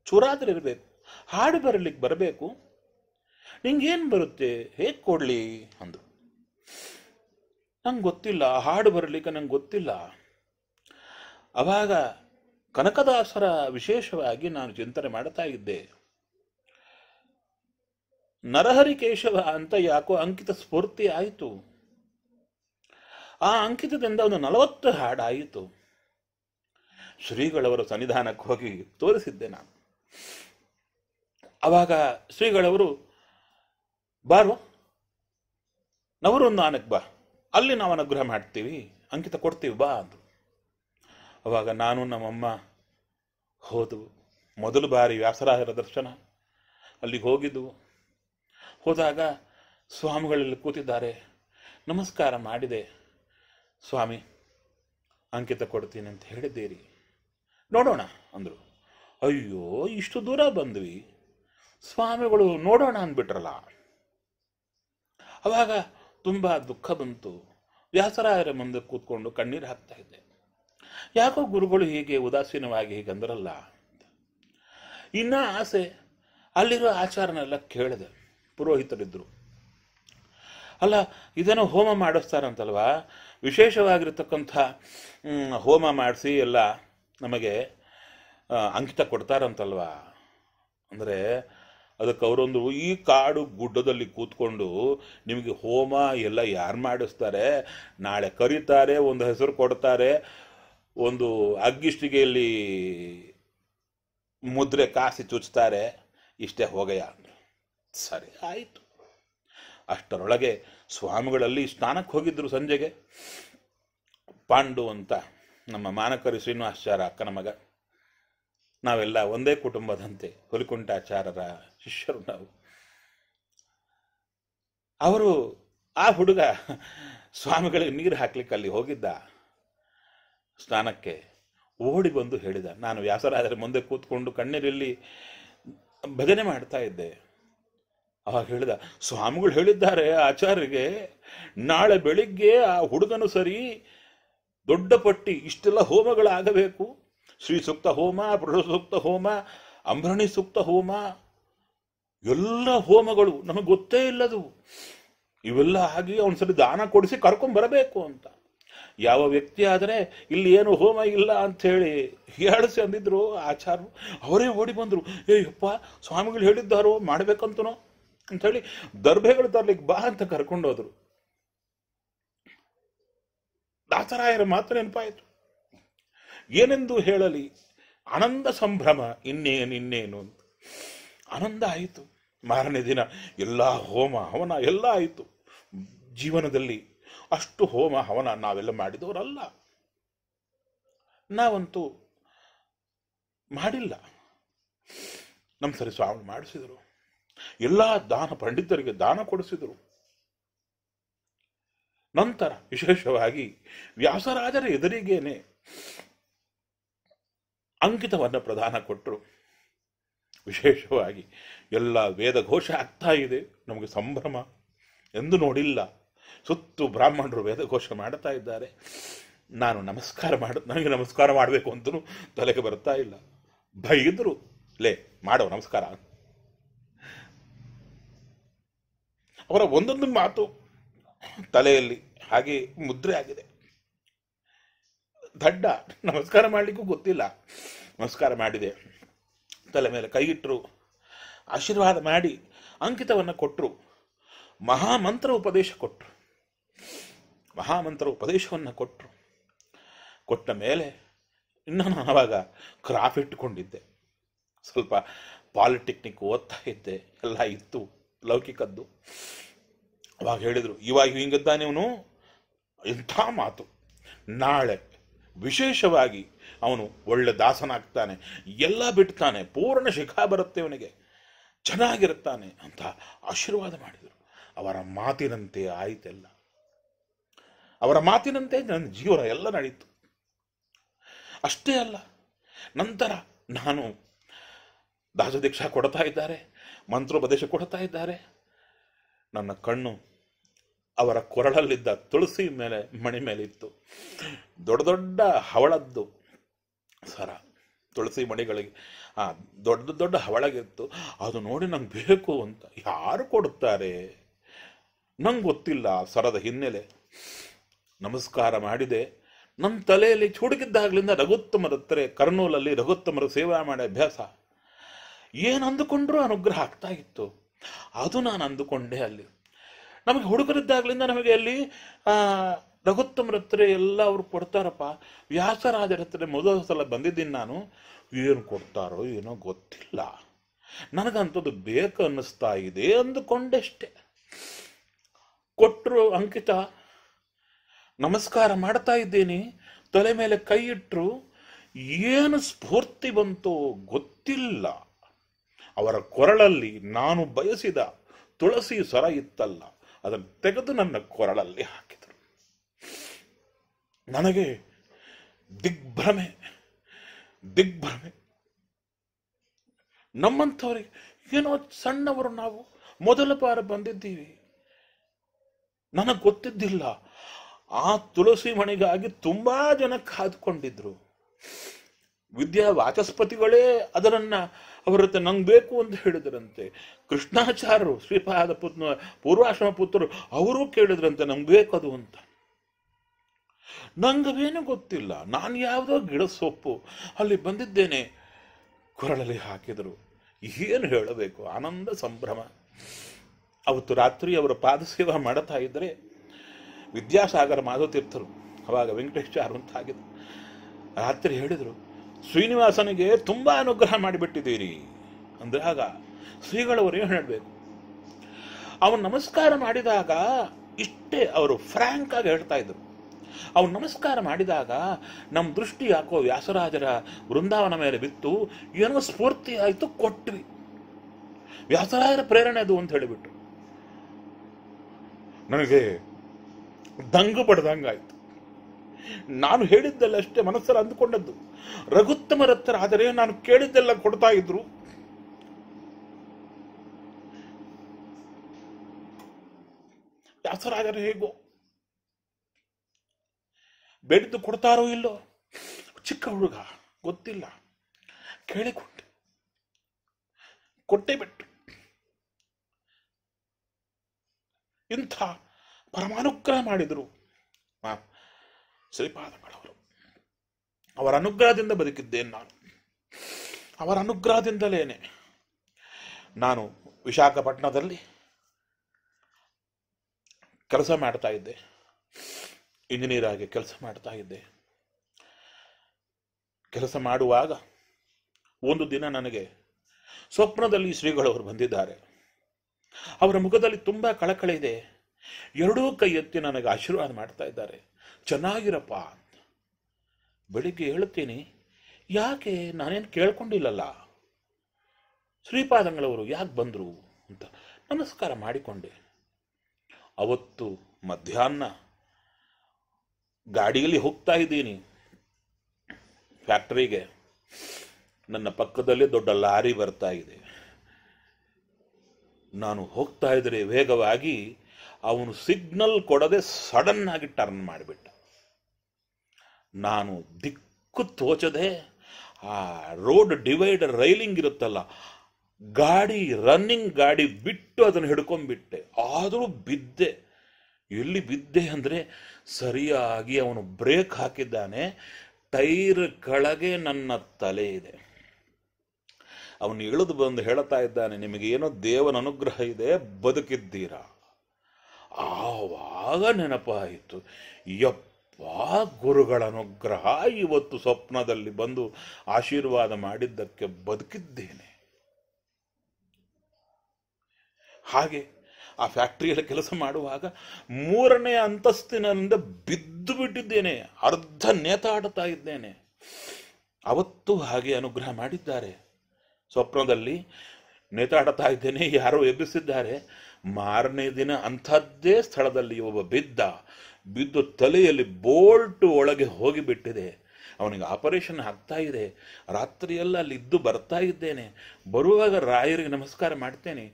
ಚೂರಾದ್ರೂ ಇರಬೇಕು ಹಾಡು ಬರಲಿಕ್ಕೆ ಬರಬೇಕು ನಿಂಗೇನು ಬರುತ್ತೆ ಹೇಗೆ ಕೊಡಲಿ ಅಂದರು ನಂಗೆ ಗೊತ್ತಿಲ್ಲ ಹಾಡು ಬರಲಿಕ್ಕೆ ನಂಗೆ ಗೊತ್ತಿಲ್ಲ ಅವಾಗ ಕನಕದಾಸರ ವಿಶೇಷವಾಗಿ ನಾನು ಚಿಂತನೆ ಮಾಡ್ತಾ ಇದ್ದೆ ನರಹರಿ ಕೇಶವ ಅಂತ ಯಾಕೋ ಅಂಕಿತ ಸ್ಫೂರ್ತಿ ಆಯಿತು ಆ ಅಂಕಿತದಿಂದ ಒಂದು ನಲವತ್ತು ಹಾಡಾಯಿತು ಶ್ರೀಗಳವರ ಸನ್ನಿಧಾನಕ್ಕೆ ಹೋಗಿ ತೋರಿಸಿದ್ದೆ ನಾನು ಅವಾಗ ಶ್ರೀಗಳವರು ಬಾರ್ವ ಆನಕ್ಕೆ ಬಾ ಅಲ್ಲಿ ನಾವು ಅನುಗ್ರಹ ಮಾಡ್ತೀವಿ ಅಂಕಿತ ಕೊಡ್ತೀವಿ ಬಾ ಅಂದರು ಅವಾಗ ನಾನು ನಮ್ಮಮ್ಮ ಹೋದವು ಮೊದಲು ಬಾರಿ ವ್ಯಾಸರಾಯರ ದರ್ಶನ ಅಲ್ಲಿಗೆ ಹೋಗಿದ್ದವು ಹೋದಾಗ ಸ್ವಾಮಿಗಳಲ್ಲಿ ಕೂತಿದ್ದಾರೆ ನಮಸ್ಕಾರ ಮಾಡಿದೆ ಸ್ವಾಮಿ ಅಂಕಿತ ಕೊಡ್ತೀನಿ ಅಂತ ಹೇಳಿದ್ದೀರಿ ನೋಡೋಣ ಅಂದರು ಅಯ್ಯೋ ಇಷ್ಟು ದೂರ ಬಂದ್ವಿ ಸ್ವಾಮಿಗಳು ನೋಡೋಣ ಅಂದ್ಬಿಟ್ರಲ್ಲ ಅವಾಗ ತುಂಬ ದುಃಖ ಬಂತು ವ್ಯಾಸರಾಯರ ಮುಂದೆ ಕೂತ್ಕೊಂಡು ಕಣ್ಣೀರು ಹಾಕ್ತಾ ಇದ್ದೆ ಯಾಕೋ ಗುರುಗಳು ಹೀಗೆ ಉದಾಸೀನವಾಗಿ ಹೀಗೆ ಅಂದ್ರಲ್ಲ ಇನ್ನೂ ಆಸೆ ಅಲ್ಲಿರೋ ಆಚಾರನೆಲ್ಲ ಕೇಳಿದೆ ಪುರೋಹಿತರಿದ್ದರು ಅಲ್ಲ ಇದನ್ನು ಹೋಮ ಮಾಡಿಸ್ತಾರಂತಲ್ವಾ ವಿಶೇಷವಾಗಿರ್ತಕ್ಕಂಥ ಹೋಮ ಮಾಡಿಸಿ ಎಲ್ಲ ನಮಗೆ ಅಂಕಿತ ಕೊಡ್ತಾರಂತಲ್ವಾ ಅಂದರೆ ಅದಕ್ಕೆ ಅವರೊಂದು ಈ ಕಾಡು ಗುಡ್ಡದಲ್ಲಿ ಕೂತ್ಕೊಂಡು ನಿಮಗೆ ಹೋಮ ಎಲ್ಲ ಯಾರು ಮಾಡಿಸ್ತಾರೆ ನಾಳೆ ಕರೀತಾರೆ ಒಂದು ಹೆಸರು ಕೊಡ್ತಾರೆ ಒಂದು ಅಗ್ಗಿಷ್ಟಿಗೆಯಲ್ಲಿ ಮುದ್ರೆ ಕಾಸಿ ಚುಚ್ತಾರೆ ಇಷ್ಟೇ ಹೋಗಯ್ಯ ಸರಿ ಆಯಿತು ಅಷ್ಟರೊಳಗೆ ಸ್ವಾಮಿಗಳಲ್ಲಿ ಸ್ನಾನಕ್ಕೆ ಹೋಗಿದ್ದರು ಸಂಜೆಗೆ ಪಾಂಡು ಅಂತ ನಮ್ಮ ಮಾನಕರಿ ಶ್ರೀನಿವಾಸಚಾರ ಅಕ್ಕನ ಮಗ ನಾವೆಲ್ಲ ಒಂದೇ ಕುಟುಂಬದಂತೆ ಹುಲಿಕುಂಠಾಚಾರರ ಶಿಷ್ಯರು ನಾವು ಅವರು ಆ ಹುಡುಗ ಸ್ವಾಮಿಗಳಿಗೆ ನೀರು ಹಾಕ್ಲಿಕ್ಕೆ ಅಲ್ಲಿ ಹೋಗಿದ್ದ ಸ್ನಾನಕ್ಕೆ ಓಡಿ ಬಂದು ಹೇಳಿದ ನಾನು ವ್ಯಾಸರಾದರೆ ಮುಂದೆ ಕೂತ್ಕೊಂಡು ಕಣ್ಣೀರಿಲ್ಲಿ ಭಜನೆ ಮಾಡ್ತಾ ಇದ್ದೆ ಅವಾಗ ಹೇಳಿದ ಸ್ವಾಮಿಗಳು ಹೇಳಿದ್ದಾರೆ ಆಚಾರ್ಯರಿಗೆ ನಾಳೆ ಬೆಳಿಗ್ಗೆ ಆ ಹುಡುಗನು ಸರಿ ದೊಡ್ಡ ಪಟ್ಟಿ ಇಷ್ಟೆಲ್ಲ ಹೋಮಗಳಾಗಬೇಕು ಶ್ರೀ ಸೂಕ್ತ ಹೋಮ ಪುರುಷ ಸೂಕ್ತ ಹೋಮ ಅಂಬ್ರಣಿ ಸೂಕ್ತ ಹೋಮ ಎಲ್ಲ ಹೋಮಗಳು ನಮಗೆ ಗೊತ್ತೇ ಇಲ್ಲದು ಇವೆಲ್ಲ ಆಗಿ ಸರಿ ದಾನ ಕೊಡಿಸಿ ಬರಬೇಕು ಅಂತ ಯಾವ ವ್ಯಕ್ತಿ ಆದರೆ ಇಲ್ಲಿ ಏನು ಹೋಮ ಇಲ್ಲ ಅಂಥೇಳಿ ಹೇಳಿಸಿ ಅಂದಿದ್ರು ಆಚಾರ್ಯರು ಅವರೇ ಓಡಿ ಬಂದರು ಏಯಪ್ಪ ಸ್ವಾಮಿಗಳು ಹೇಳಿದ್ದಾರೋ ಮಾಡಬೇಕಂತನೋ ಅಂಥೇಳಿ ದರ್ಭೆಗಳು ತರ್ಲಿಕ್ಕೆ ಬಾ ಅಂತ ಕರ್ಕೊಂಡೋದ್ರು ದಾಸರಾಯರ ಮಾತ್ರ ನೆನಪಾಯಿತು ಏನೆಂದು ಹೇಳಲಿ ಆನಂದ ಸಂಭ್ರಮ ಇನ್ನೇನು ಇನ್ನೇನು ಅಂತ ಆನಂದ ಆಯಿತು ಮಾರನೇ ದಿನ ಎಲ್ಲ ಹೋಮ ಹವನ ಎಲ್ಲ ಆಯಿತು ಜೀವನದಲ್ಲಿ ಅಷ್ಟು ಹೋಮ ಹವನ ನಾವೆಲ್ಲ ಮಾಡಿದವರಲ್ಲ ನಾವಂತೂ ಮಾಡಿಲ್ಲ ನಮ್ಮ ಸರಿ ಸ್ವಾಮಿ ಮಾಡಿಸಿದರು ಎಲ್ಲ ದಾನ ಪಂಡಿತರಿಗೆ ದಾನ ಕೊಡಿಸಿದರು ನಂತರ ವಿಶೇಷವಾಗಿ ವ್ಯಾಸರಾಜರ ಎದುರಿಗೇನೆ ಅಂಕಿತವನ್ನು ಪ್ರದಾನ ಕೊಟ್ಟರು ವಿಶೇಷವಾಗಿ ಎಲ್ಲ ವೇದ ಘೋಷ ಆಗ್ತಾ ಇದೆ ನಮಗೆ ಸಂಭ್ರಮ ಎಂದು ನೋಡಿಲ್ಲ ಸುತ್ತು ಬ್ರಾಹ್ಮಣರು ವೇದ ಘೋಷ ಮಾಡ್ತಾ ಇದ್ದಾರೆ ನಾನು ನಮಸ್ಕಾರ ಮಾಡ ನನಗೆ ನಮಸ್ಕಾರ ಮಾಡಬೇಕು ಅಂತಲೂ ತಲೆಗೆ ಬರ್ತಾ ಇಲ್ಲ ಇದ್ರು ಲೇ ಮಾಡೋ ನಮಸ್ಕಾರ ಅವರ ಒಂದೊಂದು ಮಾತು ತಲೆಯಲ್ಲಿ ಹಾಗೆ ಮುದ್ರೆ ಆಗಿದೆ ದಡ್ಡ ನಮಸ್ಕಾರ ಮಾಡಲಿಕ್ಕೂ ಗೊತ್ತಿಲ್ಲ ನಮಸ್ಕಾರ ಮಾಡಿದೆ ತಲೆ ಮೇಲೆ ಕೈಗಿಟ್ಟರು ಆಶೀರ್ವಾದ ಮಾಡಿ ಅಂಕಿತವನ್ನು ಕೊಟ್ಟರು ಮಹಾಮಂತ್ರ ಉಪದೇಶ ಕೊಟ್ಟರು ಮಹಾಮಂತ್ರ ಉಪದೇಶವನ್ನು ಕೊಟ್ಟರು ಕೊಟ್ಟ ಮೇಲೆ ಇನ್ನೂ ನಾನು ಆವಾಗ ಕ್ರಾಫ್ ಇಟ್ಟುಕೊಂಡಿದ್ದೆ ಸ್ವಲ್ಪ ಪಾಲಿಟೆಕ್ನಿಕ್ ಓದ್ತಾ ಇದ್ದೆ ಎಲ್ಲ ಇತ್ತು ಲೌಕಿಕದ್ದು ಅವಾಗ ಹೇಳಿದರು ಇವಾಗ ಹಿಂಗಿದ್ದಾನೆ ಇವನು ಇಂಥ ಮಾತು ನಾಳೆ ವಿಶೇಷವಾಗಿ ಅವನು ಒಳ್ಳೆ ದಾಸನಾಗ್ತಾನೆ ಎಲ್ಲ ಬಿಡ್ತಾನೆ ಪೂರ್ಣ ಶಿಖಾ ಬರುತ್ತೆ ಅವನಿಗೆ ಚೆನ್ನಾಗಿರುತ್ತಾನೆ ಅಂತ ಆಶೀರ್ವಾದ ಮಾಡಿದರು ಅವರ ಮಾತಿನಂತೆ ಆಯಿತೆಲ್ಲ ಅವರ ಮಾತಿನಂತೆ ನನ್ನ ಜೀವನ ಎಲ್ಲ ನಡೀತು ಅಷ್ಟೇ ಅಲ್ಲ ನಂತರ ನಾನು ದಾಸದೀಕ್ಷಾ ಕೊಡ್ತಾ ಇದ್ದಾರೆ ಮಂತ್ರೋಪದೇಶ ಕೊಡ್ತಾ ಇದ್ದಾರೆ ನನ್ನ ಕಣ್ಣು ಅವರ ಕೊರಳಲ್ಲಿದ್ದ ತುಳಸಿ ಮೇಲೆ ಮಣಿ ಮೇಲಿತ್ತು ದೊಡ್ಡ ದೊಡ್ಡ ಹವಳದ್ದು ಸರ ತುಳಸಿ ಮಣಿಗಳಿಗೆ ಆ ದೊಡ್ಡ ದೊಡ್ಡ ಹವಳಗಿತ್ತು ಅದು ನೋಡಿ ನಂಗೆ ಬೇಕು ಅಂತ ಯಾರು ಕೊಡುತ್ತಾರೆ ನಂಗೆ ಗೊತ್ತಿಲ್ಲ ಸರದ ಹಿನ್ನೆಲೆ ನಮಸ್ಕಾರ ಮಾಡಿದೆ ನನ್ನ ತಲೆಯಲ್ಲಿ ಚುಡುಕಿದ್ದಾಗಲಿಂದ ರಘುತ್ತಮರ ತರೆ ಕರ್ನೂಲಲ್ಲಿ ರಘುತ್ತಮರು ಸೇವಾ ಮಾಡಿ ಅಭ್ಯಾಸ ಏನು ಅಂದುಕೊಂಡ್ರೂ ಅನುಗ್ರಹ ಆಗ್ತಾ ಇತ್ತು ಅದು ನಾನು ಅಂದುಕೊಂಡೆ ಅಲ್ಲಿ ನಮಗೆ ಹುಡುಗರಿದ್ದಾಗಲಿಂದ ನಮಗೆ ಅಲ್ಲಿ ರಘುತ್ತಮ ಹತ್ರ ಎಲ್ಲ ಅವ್ರು ಕೊಡ್ತಾರಪ್ಪ ವ್ಯಾಸರಾಜರ ಹತ್ರ ಮೊದಲ ಸಲ ಬಂದಿದ್ದೀನಿ ನಾನು ಏನು ಕೊಡ್ತಾರೋ ಏನೋ ಗೊತ್ತಿಲ್ಲ ನನಗಂಥದ್ದು ಬೇಕು ಅನ್ನಿಸ್ತಾ ಇದೆ ಅಂದುಕೊಂಡೆಷ್ಟೆ ಕೊಟ್ಟರು ಅಂಕಿತ ನಮಸ್ಕಾರ ಮಾಡ್ತಾ ಇದ್ದೀನಿ ತಲೆ ಮೇಲೆ ಕೈ ಇಟ್ಟರು ಏನು ಸ್ಫೂರ್ತಿ ಬಂತು ಗೊತ್ತಿಲ್ಲ ಅವರ ಕೊರಳಲ್ಲಿ ನಾನು ಬಯಸಿದ ತುಳಸಿ ಸ್ವರ ಇತ್ತಲ್ಲ ಅದನ್ನು ತೆಗೆದು ನನ್ನ ಕೊರಳಲ್ಲಿ ಹಾಕಿದರು ನನಗೆ ದಿಗ್ಭ್ರಮೆ ದಿಗ್ಭ್ರಮೆ ನಮ್ಮಂಥವ್ರಿಗೆ ಏನೋ ಸಣ್ಣವರು ನಾವು ಮೊದಲ ಬಾರ ಬಂದಿದ್ದೀವಿ ನನಗೆ ಗೊತ್ತಿದ್ದಿಲ್ಲ ಆ ತುಳಸಿ ಮಣಿಗಾಗಿ ತುಂಬಾ ಜನ ಕಾದುಕೊಂಡಿದ್ರು ವಿದ್ಯಾ ವಾಚಸ್ಪತಿಗಳೇ ಅದರನ್ನ ಅವರ ಹತ್ರ ನಂಗೆ ಬೇಕು ಅಂತ ಹೇಳಿದ್ರಂತೆ ಕೃಷ್ಣಾಚಾರ್ಯರು ಶ್ರೀಪಾದ ಪುತ್ರ ಪೂರ್ವಾಶ್ರಮ ಪುತ್ರರು ಅವರು ಕೇಳಿದ್ರಂತೆ ನಂಗೆ ಬೇಕು ಅದು ಅಂತ ನಂಗವೇನು ಗೊತ್ತಿಲ್ಲ ನಾನು ಯಾವುದೋ ಗಿಡ ಸೊಪ್ಪು ಅಲ್ಲಿ ಬಂದಿದ್ದೇನೆ ಕೊರಳಲ್ಲಿ ಹಾಕಿದರು ಏನು ಹೇಳಬೇಕು ಆನಂದ ಸಂಭ್ರಮ ಅವತ್ತು ರಾತ್ರಿ ಅವರ ಸೇವಾ ಮಾಡುತ್ತಾ ಇದ್ದರೆ ವಿದ್ಯಾಸಾಗರ ಮಾಧವತೀರ್ಥರು ಅವಾಗ ಅಂತ ಹಾಗಿದ್ರು ರಾತ್ರಿ ಹೇಳಿದರು ಶ್ರೀನಿವಾಸನಿಗೆ ತುಂಬ ಅನುಗ್ರಹ ಮಾಡಿಬಿಟ್ಟಿದ್ದೀರಿ ಅಂದ್ರೆ ಆಗ ಏನು ಹೇಳಬೇಕು ಅವನು ನಮಸ್ಕಾರ ಮಾಡಿದಾಗ ಇಷ್ಟೇ ಅವರು ಫ್ರ್ಯಾಂಕ್ ಆಗಿ ಹೇಳ್ತಾ ಇದ್ರು ಅವನು ನಮಸ್ಕಾರ ಮಾಡಿದಾಗ ನಮ್ಮ ದೃಷ್ಟಿ ಯಾಕೋ ವ್ಯಾಸರಾಜರ ವೃಂದಾವನ ಮೇಲೆ ಬಿತ್ತು ಏನೋ ಸ್ಫೂರ್ತಿ ಆಯಿತು ಕೊಟ್ವಿ ವ್ಯಾಸರಾಜರ ಪ್ರೇರಣೆ ಅದು ಅಂತ ಹೇಳಿಬಿಟ್ಟು ನನಗೆ ದಂಗು ಪಡೆದಂಗಾಯ್ತು ನಾನು ಹೇಳಿದ್ದಲ್ಲ ಅಷ್ಟೇ ಮನಸ್ಸಲ್ಲಿ ಅಂದುಕೊಂಡದ್ದು ರಘುತ್ತಮ ರಥರ ನಾನು ಕೇಳಿದ್ದೆಲ್ಲ ಕೊಡ್ತಾ ಇದ್ರು ವ್ಯಾಸರಾಜರು ಹೇಗೋ ಬೇಡಿದ್ದು ಕೊಡ್ತಾರೋ ಇಲ್ಲೋ ಚಿಕ್ಕ ಹುಡುಗ ಗೊತ್ತಿಲ್ಲ ಕೇಳಿಕೊಟ್ಟೆ ಕೊಟ್ಟೇ ಬಿಟ್ಟು ಇಂಥ ಪರಮಾನುಗ್ರಹ ಮಾಡಿದರು ಶ್ರೀಪಾದಗಳವರು ಅವರ ಅನುಗ್ರಹದಿಂದ ಬದುಕಿದ್ದೇನೆ ನಾನು ಅವರ ಅನುಗ್ರಹದಿಂದಲೇನೆ ನಾನು ವಿಶಾಖಪಟ್ಟಣದಲ್ಲಿ ಕೆಲಸ ಮಾಡ್ತಾ ಇದ್ದೆ ಇಂಜಿನಿಯರ್ ಆಗಿ ಕೆಲಸ ಮಾಡ್ತಾ ಇದ್ದೆ ಕೆಲಸ ಮಾಡುವಾಗ ಒಂದು ದಿನ ನನಗೆ ಸ್ವಪ್ನದಲ್ಲಿ ಶ್ರೀಗಳವರು ಬಂದಿದ್ದಾರೆ ಅವರ ಮುಖದಲ್ಲಿ ತುಂಬ ಕಳಕಳಿ ಇದೆ ಎರಡೂ ಕೈ ಎತ್ತಿ ನನಗೆ ಆಶೀರ್ವಾದ ಮಾಡ್ತಾ ಇದ್ದಾರೆ ಚೆನ್ನಾಗಿರಪ್ಪ ಅಂತ ಬೆಳಿಗ್ಗೆ ಹೇಳ್ತೀನಿ ಯಾಕೆ ನಾನೇನು ಕೇಳ್ಕೊಂಡಿಲ್ಲಲ್ಲ ಶ್ರೀಪಾದಂಗಳವರು ಯಾಕೆ ಬಂದರು ಅಂತ ನಮಸ್ಕಾರ ಮಾಡಿಕೊಂಡೆ ಅವತ್ತು ಮಧ್ಯಾಹ್ನ ಗಾಡಿಯಲ್ಲಿ ಹೋಗ್ತಾ ಇದ್ದೀನಿ ಫ್ಯಾಕ್ಟ್ರಿಗೆ ನನ್ನ ಪಕ್ಕದಲ್ಲೇ ದೊಡ್ಡ ಲಾರಿ ಬರ್ತಾ ಇದೆ ನಾನು ಹೋಗ್ತಾ ಇದ್ರೆ ವೇಗವಾಗಿ ಅವನು ಸಿಗ್ನಲ್ ಕೊಡದೆ ಸಡನ್ ಆಗಿ ಟರ್ನ್ ಮಾಡಿಬಿಟ್ಟ ನಾನು ದಿಕ್ಕು ತೋಚದೆ ಆ ರೋಡ್ ಡಿವೈಡರ್ ರೈಲಿಂಗ್ ಇರುತ್ತಲ್ಲ ಗಾಡಿ ರನ್ನಿಂಗ್ ಗಾಡಿ ಬಿಟ್ಟು ಅದನ್ನು ಹಿಡ್ಕೊಂಡ್ಬಿಟ್ಟೆ ಆದರೂ ಬಿದ್ದೆ ಎಲ್ಲಿ ಬಿದ್ದೆ ಅಂದರೆ ಸರಿಯಾಗಿ ಅವನು ಬ್ರೇಕ್ ಹಾಕಿದ್ದಾನೆ ಟೈರ್ ಕೆಳಗೆ ನನ್ನ ತಲೆ ಇದೆ ಅವನು ಇಳಿದು ಬಂದು ಹೇಳ್ತಾ ಇದ್ದಾನೆ ನಿಮಗೆ ಏನೋ ದೇವನ ಅನುಗ್ರಹ ಇದೆ ಬದುಕಿದ್ದೀರಾ ಆವಾಗ ನೆನಪಾಯಿತು ಯಪ್ಪ ವಾ ಗುರುಗಳ ಅನುಗ್ರಹ ಇವತ್ತು ಸ್ವಪ್ನದಲ್ಲಿ ಬಂದು ಆಶೀರ್ವಾದ ಮಾಡಿದ್ದಕ್ಕೆ ಬದುಕಿದ್ದೇನೆ ಹಾಗೆ ಆ ಫ್ಯಾಕ್ಟ್ರಿಯಲ್ಲಿ ಕೆಲಸ ಮಾಡುವಾಗ ಮೂರನೇ ಅಂತಸ್ತಿನಿಂದ ಬಿದ್ದು ಬಿಟ್ಟಿದ್ದೇನೆ ಅರ್ಧ ನೇತಾಡ್ತಾ ಇದ್ದೇನೆ ಅವತ್ತು ಹಾಗೆ ಅನುಗ್ರಹ ಮಾಡಿದ್ದಾರೆ ಸ್ವಪ್ನದಲ್ಲಿ ನೇತಾಡ್ತಾ ಇದ್ದೇನೆ ಯಾರೋ ಎಬ್ಬಿಸಿದ್ದಾರೆ ಮಾರನೇ ದಿನ ಅಂಥದ್ದೇ ಸ್ಥಳದಲ್ಲಿ ಒಬ್ಬ ಬಿದ್ದ ಬಿದ್ದು ತಲೆಯಲ್ಲಿ ಬೋಲ್ಟು ಒಳಗೆ ಹೋಗಿಬಿಟ್ಟಿದೆ ಅವನಿಗೆ ಆಪರೇಷನ್ ಆಗ್ತಾ ಇದೆ ರಾತ್ರಿಯೆಲ್ಲ ಇದ್ದು ಬರ್ತಾ ಇದ್ದೇನೆ ಬರುವಾಗ ರಾಯರಿಗೆ ನಮಸ್ಕಾರ ಮಾಡ್ತೇನೆ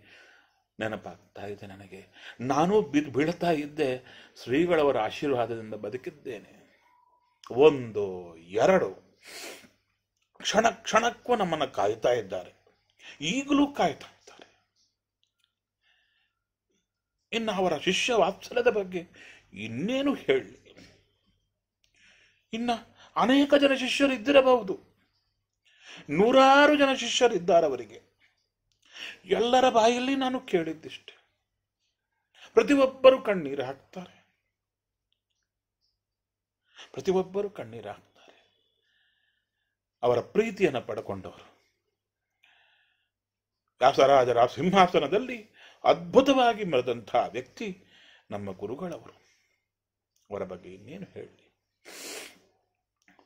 ನೆನಪಾಗ್ತಾ ಇದೆ ನನಗೆ ನಾನು ಬಿದ್ದು ಬೀಳ್ತಾ ಇದ್ದೆ ಶ್ರೀಗಳವರ ಆಶೀರ್ವಾದದಿಂದ ಬದುಕಿದ್ದೇನೆ ಒಂದು ಎರಡು ಕ್ಷಣ ಕ್ಷಣಕ್ಕೂ ನಮ್ಮನ್ನು ಕಾಯ್ತಾ ಇದ್ದಾರೆ ಈಗಲೂ ಕಾಯ್ತಾ ಇದ್ದಾರೆ ಇನ್ನು ಅವರ ಶಿಷ್ಯ ವಾತ್ಸಲ್ಯದ ಬಗ್ಗೆ ಇನ್ನೇನು ಹೇಳಿ ಇನ್ನ ಅನೇಕ ಜನ ಶಿಷ್ಯರು ಇದ್ದಿರಬಹುದು ನೂರಾರು ಜನ ಶಿಷ್ಯರಿದ್ದಾರೆ ಅವರಿಗೆ ಎಲ್ಲರ ಬಾಯಲ್ಲಿ ನಾನು ಕೇಳಿದ್ದಿಷ್ಟೆ ಪ್ರತಿಯೊಬ್ಬರು ಕಣ್ಣೀರು ಹಾಕ್ತಾರೆ ಪ್ರತಿಯೊಬ್ಬರು ಕಣ್ಣೀರು ಹಾಕ್ತಾರೆ ಅವರ ಪ್ರೀತಿಯನ್ನು ಪಡ್ಕೊಂಡವರು ವ್ಯಾಸರಾಜರ ಸಿಂಹಾಸನದಲ್ಲಿ ಅದ್ಭುತವಾಗಿ ಮರೆದಂತಹ ವ್ಯಕ್ತಿ ನಮ್ಮ ಗುರುಗಳವರು ಅವರ ಬಗ್ಗೆ ಇನ್ನೇನು ಹೇಳಿ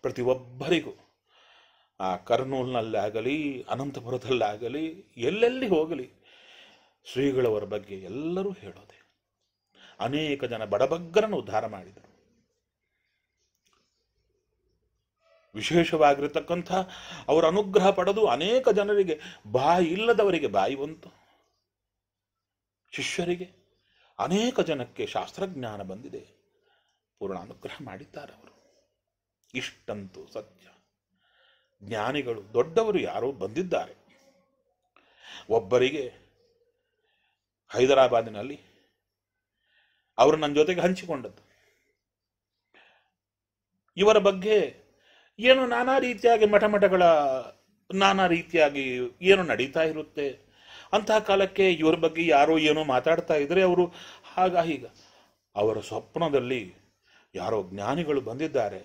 ಪ್ರತಿಯೊಬ್ಬರಿಗೂ ಆ ಕರ್ನೂಲ್ನಲ್ಲಾಗಲಿ ಅನಂತಪುರದಲ್ಲಾಗಲಿ ಎಲ್ಲೆಲ್ಲಿ ಹೋಗಲಿ ಶ್ರೀಗಳವರ ಬಗ್ಗೆ ಎಲ್ಲರೂ ಹೇಳೋದೆ ಅನೇಕ ಜನ ಬಡಬಗ್ಗರನ್ನು ಉದ್ಧಾರ ಮಾಡಿದರು ವಿಶೇಷವಾಗಿರತಕ್ಕಂಥ ಅವರ ಅನುಗ್ರಹ ಪಡೆದು ಅನೇಕ ಜನರಿಗೆ ಬಾಯಿ ಇಲ್ಲದವರಿಗೆ ಬಾಯಿ ಬಂತು ಶಿಷ್ಯರಿಗೆ ಅನೇಕ ಜನಕ್ಕೆ ಶಾಸ್ತ್ರಜ್ಞಾನ ಬಂದಿದೆ ಪೂರ್ಣ ಅನುಗ್ರಹ ಮಾಡಿದ್ದಾರೆ ಅವರು ಇಷ್ಟಂತೂ ಸತ್ಯ ಜ್ಞಾನಿಗಳು ದೊಡ್ಡವರು ಯಾರೋ ಬಂದಿದ್ದಾರೆ ಒಬ್ಬರಿಗೆ ಹೈದರಾಬಾದಿನಲ್ಲಿ ಅವರು ನನ್ನ ಜೊತೆಗೆ ಹಂಚಿಕೊಂಡದ್ದು ಇವರ ಬಗ್ಗೆ ಏನು ನಾನಾ ರೀತಿಯಾಗಿ ಮಠ ಮಠಗಳ ನಾನಾ ರೀತಿಯಾಗಿ ಏನು ನಡೀತಾ ಇರುತ್ತೆ ಅಂತಹ ಕಾಲಕ್ಕೆ ಇವರ ಬಗ್ಗೆ ಯಾರೋ ಏನೋ ಮಾತಾಡ್ತಾ ಇದ್ರೆ ಅವರು ಹಾಗ ಹೀಗ ಅವರ ಸ್ವಪ್ನದಲ್ಲಿ ಯಾರೋ ಜ್ಞಾನಿಗಳು ಬಂದಿದ್ದಾರೆ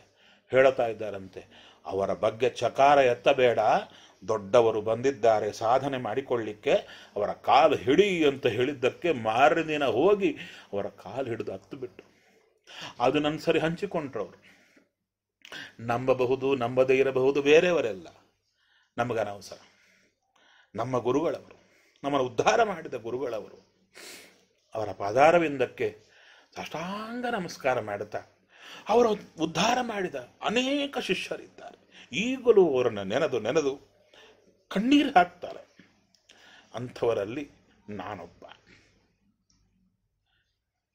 ಹೇಳುತ್ತಾ ಇದ್ದಾರಂತೆ ಅವರ ಬಗ್ಗೆ ಚಕಾರ ಎತ್ತಬೇಡ ದೊಡ್ಡವರು ಬಂದಿದ್ದಾರೆ ಸಾಧನೆ ಮಾಡಿಕೊಳ್ಳಿಕ್ಕೆ ಅವರ ಕಾಲು ಹಿಡಿ ಅಂತ ಹೇಳಿದ್ದಕ್ಕೆ ಮಾರಿದಿನ ಹೋಗಿ ಅವರ ಕಾಲು ಹಿಡಿದು ಹತ್ತು ಬಿಟ್ಟು ಅದು ನನ್ನ ಸರಿ ಹಂಚಿಕೊಂಡ್ರು ಅವರು ನಂಬಬಹುದು ನಂಬದೇ ಇರಬಹುದು ಬೇರೆಯವರೆಲ್ಲ ನಮಗನವಸರ ನಮ್ಮ ಗುರುಗಳವರು ನಮ್ಮನ್ನು ಉದ್ಧಾರ ಮಾಡಿದ ಗುರುಗಳವರು ಅವರ ಪಾದಾರವಿಂದಕ್ಕೆ ಸಾಷ್ಟಾಂಗ ನಮಸ್ಕಾರ ಮಾಡುತ್ತಾ ಅವರ ಉದ್ಧಾರ ಮಾಡಿದ ಅನೇಕ ಶಿಷ್ಯರಿದ್ದಾರೆ ಈಗಲೂ ಅವರನ್ನು ನೆನೆದು ನೆನೆದು ಕಣ್ಣೀರು ಹಾಕ್ತಾರೆ ಅಂಥವರಲ್ಲಿ ನಾನೊಬ್ಬ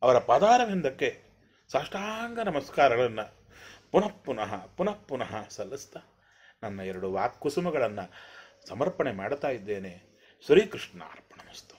ಅವರ ಪದಾರವೆಂದಕ್ಕೆ ಸಾಷ್ಟಾಂಗ ನಮಸ್ಕಾರಗಳನ್ನು ಪುನಃ ಪುನಃ ಪುನಃ ಪುನಃ ಸಲ್ಲಿಸ್ತಾ ನನ್ನ ಎರಡು ವಾಕ್ಕುಸುಮಗಳನ್ನು ಸಮರ್ಪಣೆ ಮಾಡ್ತಾ ಇದ್ದೇನೆ ಶ್ರೀಕೃಷ್ಣ ಅರ್ಪಣಮಸ್ತ